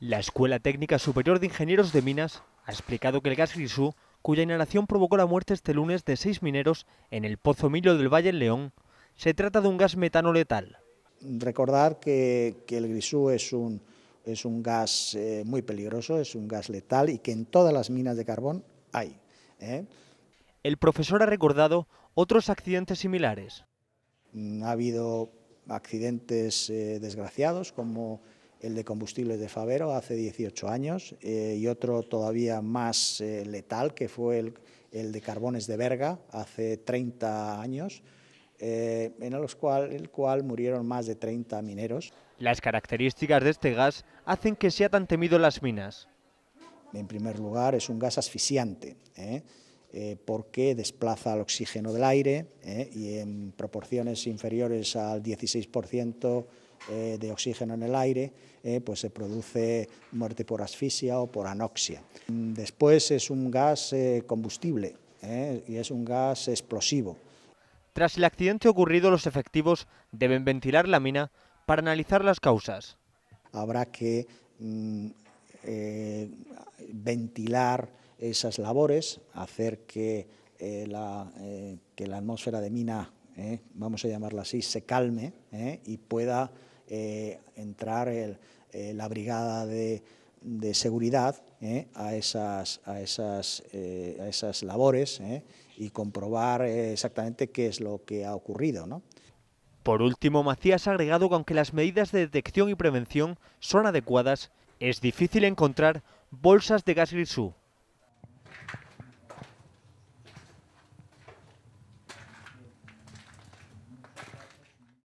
La Escuela Técnica Superior de Ingenieros de Minas ha explicado que el gas grisú, cuya inhalación provocó la muerte este lunes de seis mineros en el Pozo Milo del Valle en León, se trata de un gas metano letal. Recordar que, el grisú es un, es un gas eh, muy peligroso, es un gas letal y que en todas las minas de carbón hay. ¿eh? El profesor ha recordado otros accidentes similares. Mm, ha habido accidentes eh, desgraciados como el de combustibles de Favero hace 18 años eh, y otro todavía más eh, letal que fue el, de carbones de Berga hace 30 años, eh, en cual, el cual murieron más de 30 mineros. Las características de este gas hacen que sea tan temido en las minas. En primer lugar, es un gas asfixiante. porque desplaza el oxígeno del aire y en proporciones inferiores al 16% eh, de oxígeno en el aire, eh, pues se produce muerte por asfixia o por anoxia. Después es un gas eh, combustible y es un gas explosivo. Tras el accidente ocurrido, los efectivos deben ventilar la mina para analizar las causas. Habrá que mm, ventilar esas labores, hacer que, la, que la atmósfera de mina vamos a llamarla así, se calme y pueda eh, entrar eh, la brigada de, seguridad eh, a, esas, a, esas, a esas labores y comprobar exactamente qué es lo que ha ocurrido. Por último, Macías ha agregado que aunque las medidas de detección y prevención son adecuadas, es difícil encontrar bolsas de gas grisú